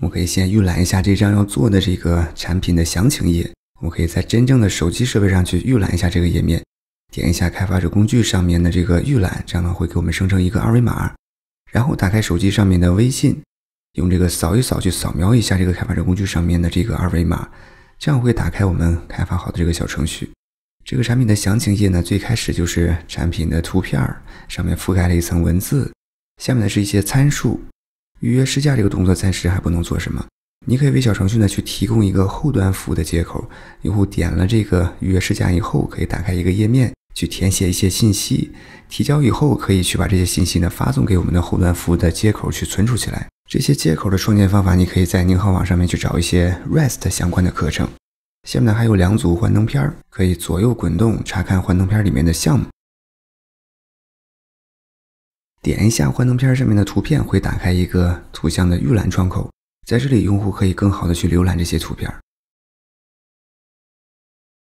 我们可以先预览一下这张要做的这个产品的详情页。我们可以在真正的手机设备上去预览一下这个页面，点一下开发者工具上面的这个预览，这样呢会给我们生成一个二维码。然后打开手机上面的微信，用这个扫一扫去扫描一下这个开发者工具上面的这个二维码，这样会打开我们开发好的这个小程序。这个产品的详情页呢，最开始就是产品的图片儿，上面覆盖了一层文字，下面的是一些参数。预约试驾这个动作暂时还不能做什么，你可以为小程序呢去提供一个后端服务的接口，用户点了这个预约试驾以后，可以打开一个页面去填写一些信息，提交以后可以去把这些信息呢发送给我们的后端服务的接口去存储起来。这些接口的创建方法，你可以在宁和网上面去找一些 REST 相关的课程。下面呢还有两组幻灯片，可以左右滚动查看幻灯片里面的项目。点一下幻灯片上面的图片，会打开一个图像的预览窗口，在这里用户可以更好的去浏览这些图片。